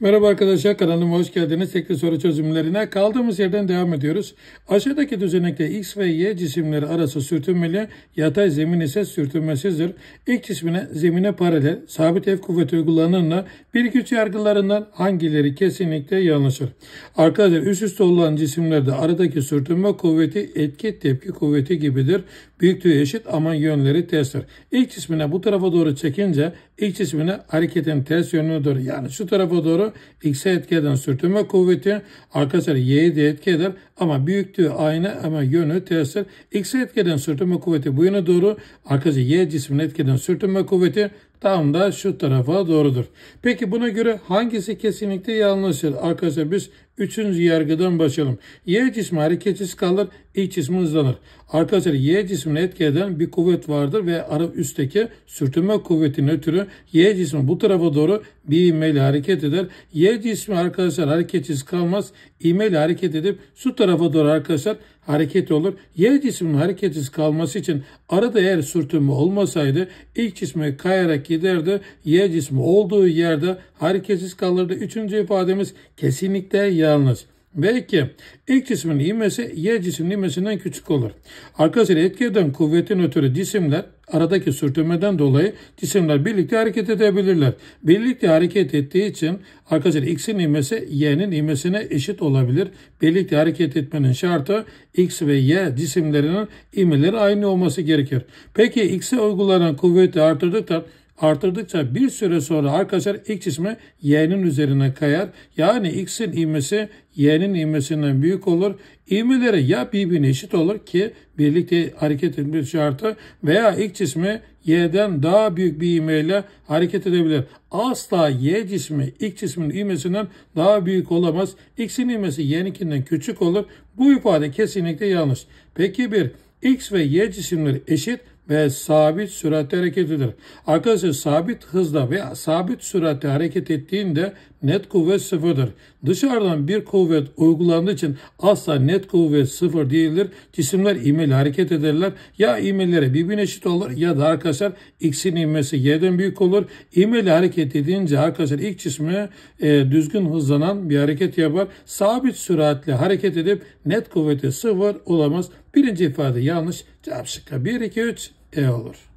Merhaba arkadaşlar kanalıma hoş geldiniz. Tekli soru çözümlerine kaldığımız yerden devam ediyoruz. Aşağıdaki düzenekte X ve Y cisimleri arası sürtünmeli, yatay zemin ise sürtünmesizdir. İlk cismine zemine paralel sabit F kuvveti uygulanırla bir güç yargılarından hangileri kesinlikle yanlışır? Arkadaşlar üst üste olan cisimlerde aradaki sürtünme kuvveti etki tepki kuvveti gibidir. Büyüklüğü eşit ama yönleri terstir. İlk cismine bu tarafa doğru çekince ilk cismine hareketin ters yönüne doğru yani şu tarafa doğru olur. X'e etki eden sürtünme kuvveti arkadaşlar Y'ye de etki eder ama büyüklüğü aynı ama yönü terstir. X'e etki eden sürtünme kuvveti bu yöne doğru. Arkadaşlar Y cismine etki eden sürtünme kuvveti Tam da şu tarafa doğrudur. Peki buna göre hangisi kesinlikle yanlıştır? Arkadaşlar biz üçüncü yargıdan başlayalım. Y cismi hareketsiz kalır, iç cismi hızlanır. Arkadaşlar Y cismini etki bir kuvvet vardır ve ara üstteki sürtünme kuvvetinin ötürü Y cismi bu tarafa doğru bir ivmeyle hareket eder. Y cismi arkadaşlar hareketsiz kalmaz. İvmeyle hareket edip su tarafa doğru arkadaşlar hareket olur. Y cisminin hareketsiz kalması için arada eğer sürtünme olmasaydı ilk cismi kayarak giderdi. Yer cismi olduğu yerde hareketsiz kalırdı. Üçüncü ifademiz kesinlikle yalnız. Belki ilk cismin ivmesi Y cisminin ivmesinden küçük olur. Arkasıyla etkiden eden kuvvetin ötürü cisimler aradaki sürtünmeden dolayı cisimler birlikte hareket edebilirler. Birlikte hareket ettiği için arkasıyla x'in ivmesi y'nin ivmesine eşit olabilir. Birlikte hareket etmenin şartı x ve y cisimlerinin ivmeleri aynı olması gerekir. Peki x'e uygulanan kuvveti artırdıktan Artırdıkça bir süre sonra arkadaşlar x cismi y'nin üzerine kayar. Yani x'in ivmesi y'nin ivmesinden büyük olur. İvmeleri ya birbirine eşit olur ki birlikte hareket etmiş şartı veya x cismi y'den daha büyük bir ivmeyle hareket edebilir. Asla y cismi x cismin ivmesinden daha büyük olamaz. x'in ivmesi y'ninkinden küçük olur. Bu ifade kesinlikle yanlış. Peki bir x ve y cisimleri eşit ve sabit süratle hareket eder. Arkadaşlar sabit hızda veya sabit süratle hareket ettiğinde net kuvvet sıfırdır. Dışarıdan bir kuvvet uygulandığı için asla net kuvvet sıfır değildir. Cisimler ivmeyle hareket ederler. Ya ivmeleri birbirine eşit olur ya da arkadaşlar x'in ivmesi y'den büyük olur. İvmeyle hareket edince arkadaşlar ilk cismi e, düzgün hızlanan bir hareket yapar. Sabit süratle hareket edip net kuvveti sıfır olamaz. Birinci ifade yanlış. Cevap şıkkı 1, 2, 3 E olur.